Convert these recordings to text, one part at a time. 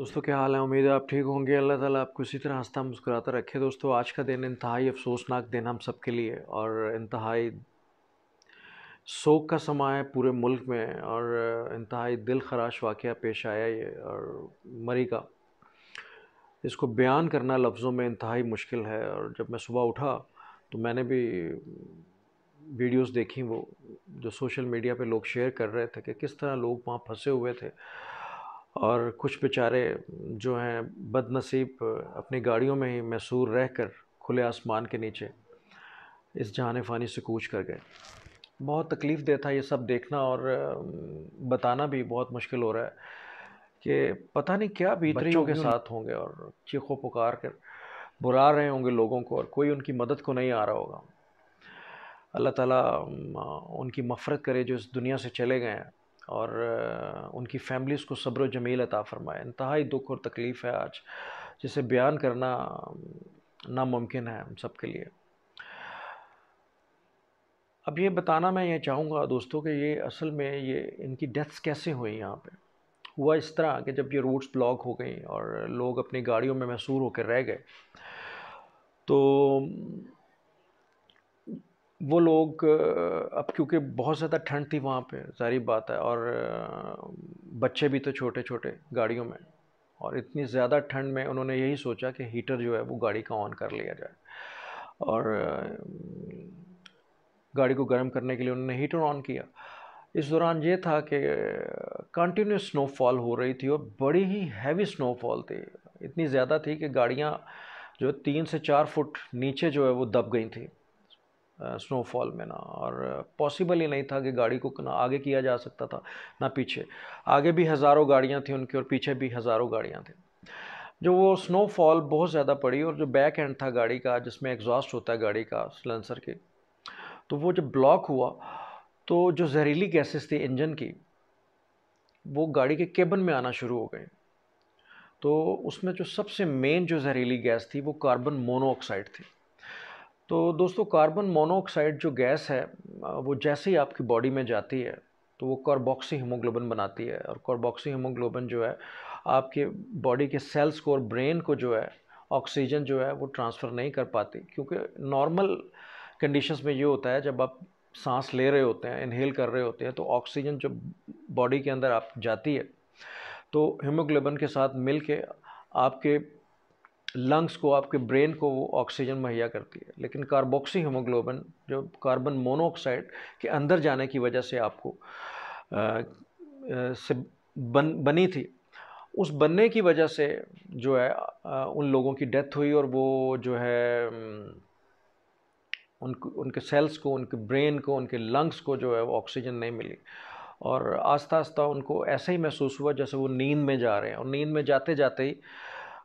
दोस्तों क्या हाल है उम्मीद है आप ठीक होंगे अल्लाह ताला आपको इसी तरह हंसता मुस्कुराता रखे दोस्तों आज का दिन इंतहाई अफसोसनाक दिन हम सब के लिए और इंतहाई शोक का समय है पूरे मुल्क में और इंतहाई दिल खराश वाक़ पेश आया ये और मरी का इसको बयान करना लफ्ज़ों में इंतहाई मुश्किल है और जब मैं सुबह उठा तो मैंने भी वीडियोज़ देखी वो जो सोशल मीडिया पर लोग शेयर कर रहे थे कि किस तरह लोग वहाँ फंसे हुए थे और कुछ बेचारे जो हैं बदनसीब अपनी गाड़ियों में ही मैसूर रह कर खुले आसमान के नीचे इस जहान फ़ानी से कूच कर गए बहुत तकलीफ़ देता था ये सब देखना और बताना भी बहुत मुश्किल हो रहा है कि पता नहीं क्या बीतरियों के साथ होंगे और चीखों पुकार कर बुरा रहे होंगे लोगों को और कोई उनकी मदद को नहीं आ रहा होगा अल्लाह ताला उनकी मफ़रत करे जो इस दुनिया से चले गए हैं और उनकी फैमिलीज़ को सब्र जमील अता फ़रमाए इंतहाई दुख और तकलीफ़ है आज जिसे बयान करना नामुमकिन है हम सब के लिए अब ये बताना मैं ये चाहूँगा दोस्तों कि ये असल में ये इनकी डेथ्स कैसे हुई यहाँ पे हुआ इस तरह कि जब ये रोड्स ब्लॉक हो गई और लोग अपनी गाड़ियों में मैसूर होकर रह गए तो वो लोग अब क्योंकि बहुत ज़्यादा ठंड थी वहाँ पे सारी बात है और बच्चे भी तो छोटे छोटे गाड़ियों में और इतनी ज़्यादा ठंड में उन्होंने यही सोचा कि हीटर जो है वो गाड़ी का ऑन कर लिया जाए और गाड़ी को गर्म करने के लिए उन्होंने हीटर ऑन किया इस दौरान ये था कि कंटिन्यूस स्नोफॉल हो रही थी और बड़ी ही हैवी स्नोफॉल थी इतनी ज़्यादा थी कि गाड़ियाँ जो तीन से चार फुट नीचे जो है वो दब गई थी स्नोफॉल में ना और पॉसिबल uh, ही नहीं था कि गाड़ी को ना आगे किया जा सकता था ना पीछे आगे भी हज़ारों गाड़ियाँ थी उनकी और पीछे भी हज़ारों गाड़ियाँ थी जो वो स्नोफॉल बहुत ज़्यादा पड़ी और जो बैक एंड था गाड़ी का जिसमें एग्जॉस्ट होता है गाड़ी का सिलेंसर के तो वो जब ब्लॉक हुआ तो जो जहरीली गैसेस थी इंजन की वो गाड़ी के केबन में आना शुरू हो गए तो उसमें जो सबसे मेन जो जहरीली गैस थी वो कार्बन मोनोऑक्साइड थी तो दोस्तों कार्बन मोनोऑक्साइड जो गैस है वो जैसे ही आपकी बॉडी में जाती है तो वो कॉर्बॉक्सी हीमोग्लोबिन बनाती है और कॉर्बॉक्सी हीमोग्लोबिन जो है आपके बॉडी के सेल्स को और ब्रेन को जो है ऑक्सीजन जो है वो ट्रांसफ़र नहीं कर पाती क्योंकि नॉर्मल कंडीशंस में ये होता है जब आप सांस ले रहे होते हैं इनहेल कर रहे होते हैं तो ऑक्सीजन जो बॉडी के अंदर आप जाती है तो हीमोग्लोबिन के साथ मिल के आपके लंग्स को आपके ब्रेन को वो ऑक्सीजन मुहैया करती है लेकिन कार्बोक्सी हीमोग्लोबिन जो कार्बन मोनोऑक्साइड के अंदर जाने की वजह से आपको आ, आ, से बन बनी थी उस बनने की वजह से जो है आ, उन लोगों की डेथ हुई और वो जो है उनको उनके सेल्स को उनके ब्रेन को उनके लंग्स को जो है वो ऑक्सीजन नहीं मिली और आस्ता आस्ता उनको ऐसा ही महसूस हुआ जैसे वो नींद में जा रहे हैं और नींद में जाते जाते ही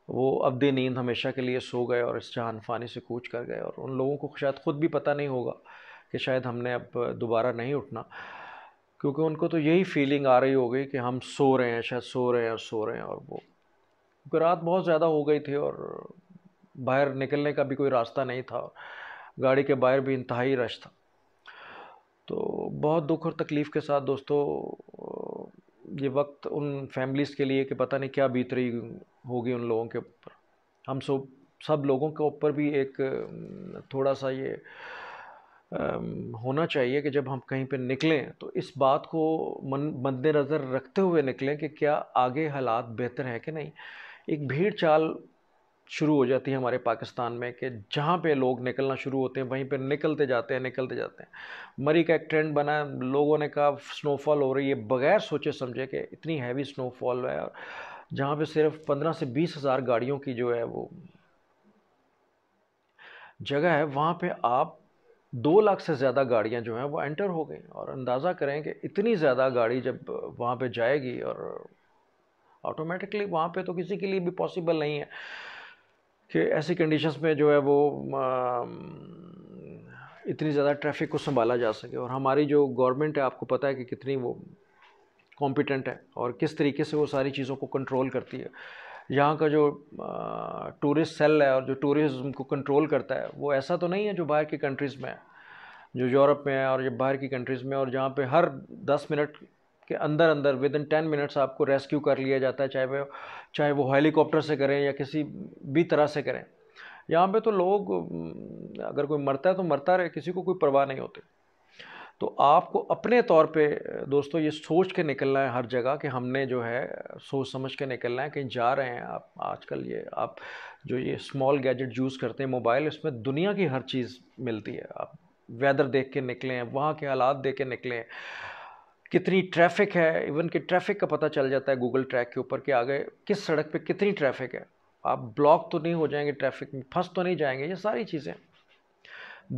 वो दे नींद हमेशा के लिए सो गए और इस जहान फानी से कूच कर गए और उन लोगों को शायद खुद भी पता नहीं होगा कि शायद हमने अब दोबारा नहीं उठना क्योंकि उनको तो यही फीलिंग आ रही हो गई कि हम सो रहे हैं शायद सो रहे हैं और सो रहे हैं और वो क्योंकि रात बहुत ज़्यादा हो गई थी और बाहर निकलने का भी कोई रास्ता नहीं था गाड़ी के बाहर भी इंतहाई रश था तो बहुत दुख और तकलीफ़ के साथ दोस्तों ये वक्त उन फैमिलीज़ के लिए कि पता नहीं क्या बीत रही होगी उन लोगों के ऊपर हम सब सब लोगों के ऊपर भी एक थोड़ा सा ये होना चाहिए कि जब हम कहीं पे निकलें तो इस बात को मन मद्देनज़र रखते हुए निकलें कि क्या आगे हालात बेहतर हैं कि नहीं एक भीड़ चाल शुरू हो जाती है हमारे पाकिस्तान में कि जहाँ पे लोग निकलना शुरू होते हैं वहीं पे निकलते जाते हैं निकलते जाते हैं मरी का एक ट्रेंड बना है लोगों ने कहा स्नोफॉल हो रही है बगैर सोचे समझे कि इतनी हैवी स्नोफॉल है और जहाँ पे सिर्फ पंद्रह से बीस हज़ार गाड़ियों की जो है वो जगह है वहाँ पे आप दो लाख से ज़्यादा गाड़ियाँ जो हैं वो एंटर हो गई और अंदाज़ा करें कि इतनी ज़्यादा गाड़ी जब वहाँ पे जाएगी और ऑटोमेटिकली वहाँ पे तो किसी के लिए भी पॉसिबल नहीं है कि ऐसी कंडीशंस में जो है वो इतनी ज़्यादा ट्रैफिक को संभाला जा सके और हमारी जो गवर्नमेंट है आपको पता है कि कितनी वो कॉम्पिटेंट है और किस तरीके से वो सारी चीज़ों को कंट्रोल करती है यहाँ का जो टूरिस्ट सेल है और जो टूरिज़्म को कंट्रोल करता है वो ऐसा तो नहीं है जो बाहर की कंट्रीज़ में है जो यूरोप में है और जो बाहर की कंट्रीज़ में और जहाँ पे हर 10 मिनट के अंदर अंदर विद इन टेन मिनट्स आपको रेस्क्यू कर लिया जाता है चाहे वो चाहे वो हेलीकॉप्टर से करें या किसी भी तरह से करें यहाँ पे तो लोग अगर कोई मरता है तो मरता रहे किसी को कोई परवाह नहीं होती तो आपको अपने तौर पे दोस्तों ये सोच के निकलना है हर जगह कि हमने जो है सोच समझ के निकलना है कहीं जा रहे हैं आप आजकल ये आप जो ये स्मॉल गैजेट यूज़ करते हैं मोबाइल इसमें दुनिया की हर चीज़ मिलती है आप वेदर देख के निकलें वहाँ के हालात देख के निकलें कितनी ट्रैफिक है इवन कि ट्रैफिक का पता चल जाता है गूगल ट्रैक के ऊपर कि आगे किस सड़क पर कितनी ट्रैफिक है आप ब्लॉक तो नहीं हो जाएंगे ट्रैफिक में फंस तो नहीं जाएंगे ये सारी चीज़ें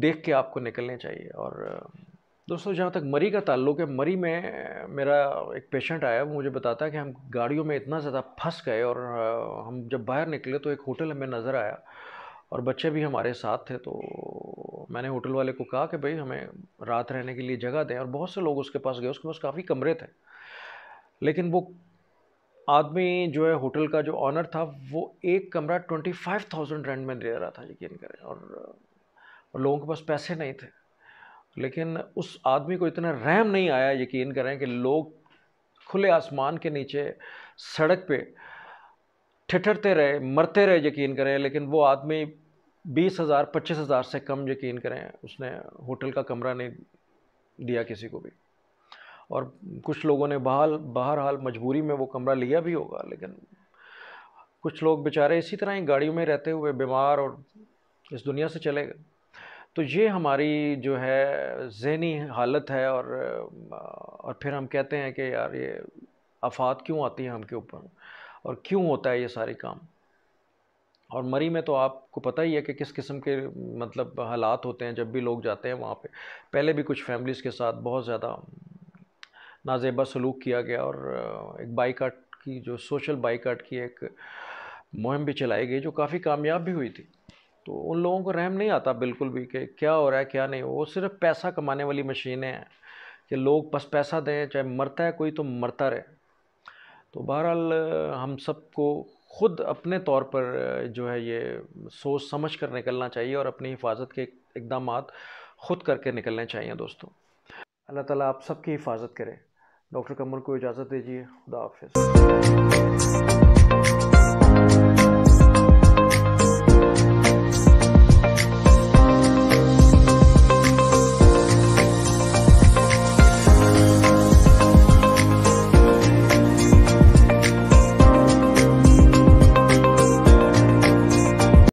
देख के आपको निकलने चाहिए और दोस्तों जहाँ तक मरी का ताल्लुक है मरी में मेरा एक पेशेंट आया वो मुझे बताता है कि हम गाड़ियों में इतना ज़्यादा फंस गए और हम जब बाहर निकले तो एक होटल हमें नज़र आया और बच्चे भी हमारे साथ थे तो मैंने होटल वाले को कहा कि भाई हमें रात रहने के लिए जगह दें और बहुत से लोग उसके पास गए उसके पास काफ़ी कमरे थे लेकिन वो आदमी जो है होटल का जो ऑनर था वो एक कमरा ट्वेंटी फाइव थाउजेंड रेंट में दे रहा था यकीन करें और, और लोगों के पास पैसे नहीं थे लेकिन उस आदमी को इतना रहम नहीं आया यकीन करें कि लोग खुले आसमान के नीचे सड़क पे ठिठरते रहे मरते रहे यकीन करें लेकिन वो आदमी बीस हज़ार पच्चीस हज़ार से कम यकीन करें उसने होटल का कमरा नहीं दिया किसी को भी और कुछ लोगों ने बहाल बाहर हाल मजबूरी में वो कमरा लिया भी होगा लेकिन कुछ लोग बेचारे इसी तरह ही गाड़ियों में रहते हुए बीमार और इस दुनिया से चले गए तो ये हमारी जो है जहनी हालत है और और फिर हम कहते हैं कि यार ये आफात क्यों आती है हमके ऊपर और क्यों होता है ये सारे काम और मरी में तो आपको पता ही है कि किस किस्म के मतलब हालात होते हैं जब भी लोग जाते हैं वहाँ पे पहले भी कुछ फैमिलीज़ के साथ बहुत ज़्यादा नाजेबा सलूक किया गया और एक बाइक की जो सोशल बाइक की एक मुहिम भी चलाई गई जो काफ़ी कामयाब भी हुई थी तो उन लोगों को रहम नहीं आता बिल्कुल भी कि क्या हो रहा है क्या नहीं वो सिर्फ पैसा कमाने वाली मशीनें हैं कि लोग बस पैसा दें चाहे मरता है कोई तो मरता रहे तो बहरहाल हम सबको खुद अपने तौर पर जो है ये सोच समझ कर निकलना चाहिए और अपनी हिफाजत के इकदाम खुद करके निकलने चाहिए दोस्तों अल्लाह ताला आप सबकी हिफाजत करें डॉक्टर कमर को इजाज़त दीजिए खुदा हाफिज़